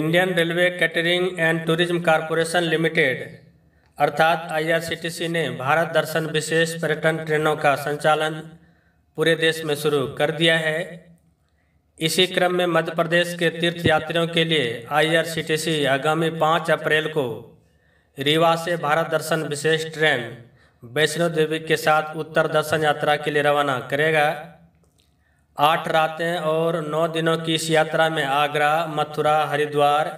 Indian Railway Catering and Tourism Corporation Limited अर्थात IRCTC ने भारत दर्शन विशेष पर्यटन ट्रेनों का संचालन पूरे देश में शुरू कर दिया है इसी क्रम में मध्य प्रदेश के तीर्थ यात्रियों के लिए आईआरसीटीसी आगामी 5 अप्रैल को रीवा से भारत दर्शन विशेष ट्रेन वैष्णो देवी के साथ उत्तर दर्शन यात्रा के लिए रवाना करेगा आठ रातें और नौ दिनों की इस यात्रा में आगरा मथुरा हरिद्वार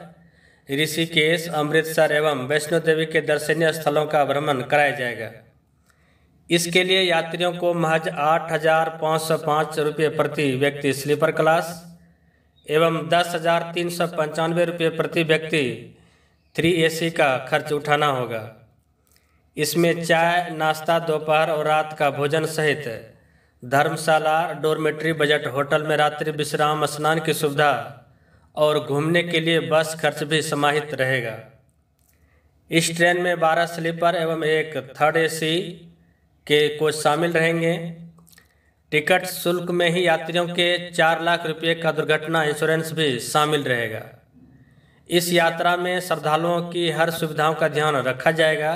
ऋषिकेश अमृतसर एवं वैष्णो देवी के दर्शनीय स्थलों का भ्रमण कराया जाएगा इसके लिए यात्रियों को महज आठ हज़ार पाँच सौ पाँच रुपये प्रति व्यक्ति स्लीपर क्लास एवं दस हज़ार तीन सौ पंचानवे रुपये प्रति व्यक्ति थ्री एसी का खर्च उठाना होगा इसमें चाय नाश्ता दोपहर और रात का भोजन सहित धर्मशाला डोरमेट्री बजट होटल में रात्रि विश्राम स्नान की सुविधा और घूमने के लिए बस खर्च भी समाहित रहेगा इस ट्रेन में 12 स्लीपर एवं एक थर्ड एसी के कोच शामिल रहेंगे टिकट शुल्क में ही यात्रियों के चार लाख रुपये का दुर्घटना इंश्योरेंस भी शामिल रहेगा इस यात्रा में श्रद्धालुओं की हर सुविधाओं का ध्यान रखा जाएगा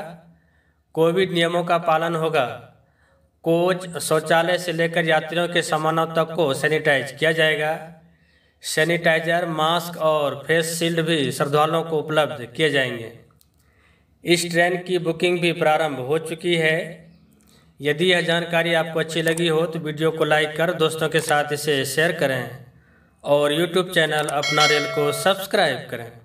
कोविड नियमों का पालन होगा कोच शौचालय से लेकर यात्रियों के सामानों तक को सैनिटाइज किया जाएगा सैनिटाइजर मास्क और फेस शील्ड भी श्रद्धालुओं को उपलब्ध किए जाएंगे इस ट्रेन की बुकिंग भी प्रारंभ हो चुकी है यदि यह जानकारी आपको अच्छी लगी हो तो वीडियो को लाइक कर दोस्तों के साथ इसे शेयर करें और यूट्यूब चैनल अपना रेल को सब्सक्राइब करें